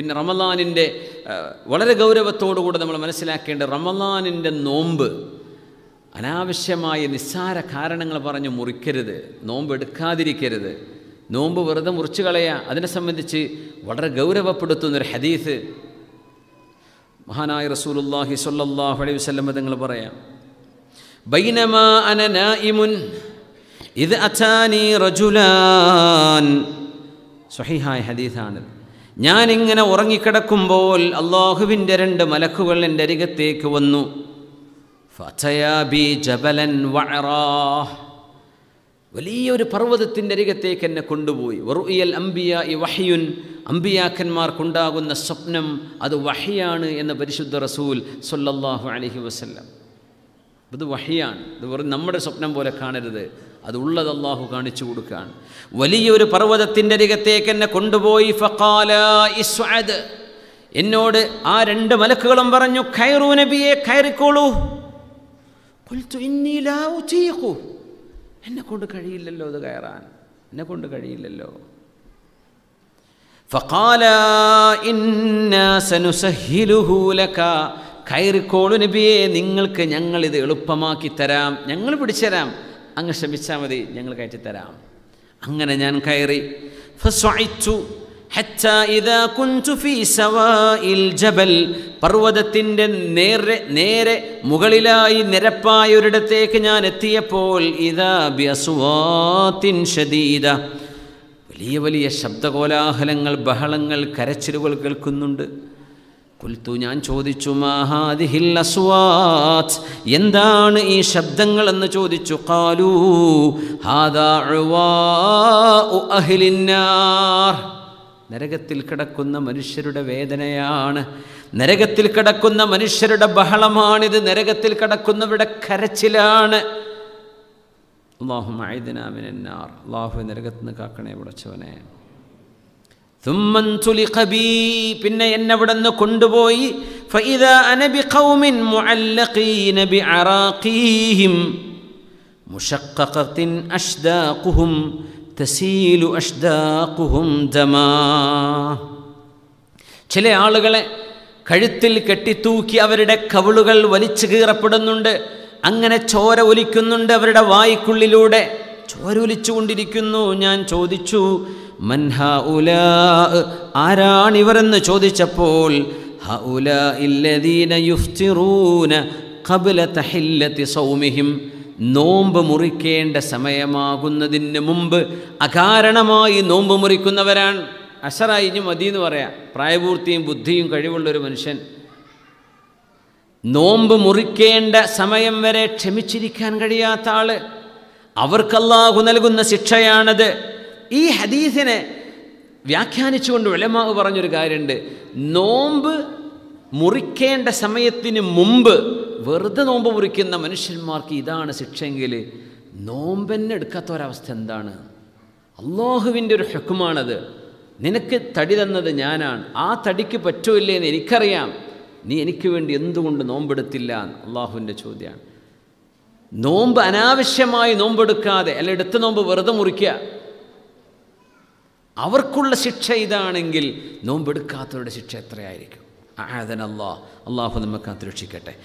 പിന്നെ റമലാനിൻ്റെ വളരെ ഗൗരവത്തോടുകൂടെ നമ്മൾ മനസ്സിലാക്കേണ്ട റമലാനിൻ്റെ നോമ്പ് അനാവശ്യമായ നിസ്സാര കാരണങ്ങൾ പറഞ്ഞ് മുറിക്കരുത് നോമ്പ് എടുക്കാതിരിക്കരുത് നോമ്പ് വെറുതെ മുറിച്ചു കളയുക അതിനെ സംബന്ധിച്ച് വളരെ ഗൗരവപ്പെടുത്തുന്നൊരു ഹദീസ് മഹാനായ റസൂലുല്ലാഹി സ്വല്ലല്ലാഹു അലൈഹി വസല്ലം തങ്ങൾ പറയാം ബൈനമാ അന നായിമുൻ ഇദ് അതാനി റജുലാൻ സ്വഹീഹായ ഹദീസാണ് ഞാനിങ്ങനെ ഉറങ്ങിക്കിടക്കുമ്പോൾ അള്ളാഹുവിൻ്റെ രണ്ട് മലക്കുകൾ എൻ്റെ അരികത്തേക്ക് വന്നു ജബലൻ വലിയൊരു പർവ്വതത്തിൻ്റെ അരികത്തേക്ക് എന്നെ കൊണ്ടുപോയി വറുയൽ അംബിയ ഇ വഹിയുൻ അംബിയാക്കന്മാർക്കുണ്ടാകുന്ന സ്വപ്നം അത് വഹിയാണ് എന്ന പരിശുദ്ധ റസൂൽ സൊല്ലാഹു അലഹി വസ്ല്ലാം ഇത് വഹിയാണ് ഇത് വെറും നമ്മുടെ സ്വപ്നം പോലെ കാണരുത് അതുള്ളത് അള്ളാഹു കാണിച്ചു കൊടുക്കുകയാണ് വലിയൊരു പർവ്വതത്തിൻ്റെ അരികത്തേക്ക് എന്നെ കൊണ്ടുപോയി ഫക്കാല ഇസ്വാദ് എന്നോട് ആ രണ്ട് മലക്കുകളും പറഞ്ഞു ഖൈറു നബിയെ കയറിക്കോളൂ എന്നെ കൊണ്ട് കഴിയില്ലല്ലോ അത് കയറാൻ എന്നെ കൊണ്ട് കഴിയില്ലല്ലോ ഫക്കാല ഇന്നസനുസഹിലുഹൂലക കയറിക്കോളു നബിയെ നിങ്ങൾക്ക് ഞങ്ങളിത് എളുപ്പമാക്കി തരാം ഞങ്ങൾ തരാം അങ്ങ് ശ്രമിച്ചാൽ മതി ഞങ്ങൾ കയറ്റിത്തരാം അങ്ങനെ ഞാൻ കയറി പർവ്വതത്തിൻ്റെ നേരെ നേരെ മുകളിലായി നിരപ്പായ ഒരിടത്തേക്ക് ഞാൻ എത്തിയപ്പോൾ ഇതാ ഷദീദ വലിയ വലിയ ശബ്ദകോലാഹലങ്ങൾ ബഹളങ്ങൾ കരച്ചിലുകൾ കേൾക്കുന്നുണ്ട് കുൽത്തു ഞാൻ ചോദിച്ചു മാഹാദിഹിൽ അസ്വാത്ത് എന്താണ് ഈ ശബ്ദങ്ങൾ എന്ന് ചോദിച്ചു കാലു നരകത്തിൽ കിടക്കുന്ന മനുഷ്യരുടെ വേദനയാണ് നരകത്തിൽ കിടക്കുന്ന മനുഷ്യരുടെ ബഹളമാണിത് നരകത്തിൽ കിടക്കുന്നവരുടെ കരച്ചിലാണ് അള്ളാഹു മൈദിനാമിനാർ അള്ളാഹു നരകത്ത് നിന്ന് കാക്കണേ വിളച്ചവനെ പിന്നെ എന്നെ അവിടെ നിന്ന് കൊണ്ടുപോയി ചില ആളുകളെ കഴുത്തിൽ കെട്ടിത്തൂക്കി അവരുടെ കവിളുകൾ വലിച്ചു കീറപ്പെടുന്നുണ്ട് അങ്ങനെ ചോര ഒലിക്കുന്നുണ്ട് അവരുടെ വായിക്കുള്ളിലൂടെ ചോര ഒലിച്ചുകൊണ്ടിരിക്കുന്നു ഞാൻ ചോദിച്ചു ആരാണിവരെന്ന് ചോദിച്ചപ്പോൾ യുഫ്തിറൂന തഹില്ലത്തി സൗമിഹിം നോമ്പ് മുറിക്കേണ്ട സമയമാകുന്നതിന് മുമ്പ് അകാരണമായി നോമ്പ് മുറിക്കുന്നവരാണ് അസറായിഞ്ഞു മതി എന്ന് പറയാം പ്രായപൂർത്തിയും ബുദ്ധിയും കഴിവുള്ളൊരു മനുഷ്യൻ നോമ്പ് മുറിക്കേണ്ട സമയം വരെ ക്ഷമിച്ചിരിക്കാൻ കഴിയാത്ത ആൾ അവർക്കല്ലാഹു നൽകുന്ന ശിക്ഷയാണത് ഈ ഹദീസിനെ വ്യാഖ്യാനിച്ചുകൊണ്ട് വിലമാവ് പറഞ്ഞൊരു കാര്യമുണ്ട് നോമ്പ് മുറിക്കേണ്ട സമയത്തിന് മുമ്പ് വെറുതെ നോമ്പ് മുറിക്കുന്ന മനുഷ്യന്മാർക്ക് ഇതാണ് ശിക്ഷയെങ്കിൽ നോമ്പെന്നെ എടുക്കാത്ത ഒരവസ്ഥ എന്താണ് അള്ളാഹുവിൻ്റെ ഒരു ഹെക്കുമാണത് നിനക്ക് തടി തന്നത് ഞാനാണ് ആ തടിക്ക് പറ്റുമില്ലേ എന്ന് എനിക്കറിയാം നീ എനിക്ക് വേണ്ടി എന്തുകൊണ്ട് നോമ്പെടുത്തില്ല അള്ളാഹുവിൻ്റെ ചോദ്യമാണ് നോമ്പ് അനാവശ്യമായി നോമ്പെടുക്കാതെ അല്ല എടുത്ത നോമ്പ് വെറുതെ മുറിക്കുക അവർക്കുള്ള ശിക്ഷ ഇതാണെങ്കിൽ നോമ്പെടുക്കാത്തവരുടെ ശിക്ഷ എത്രയായിരിക്കും ആദൻ അള്ളാഹ് അള്ളാഹു നമുക്ക് രക്ഷിക്കട്ടെ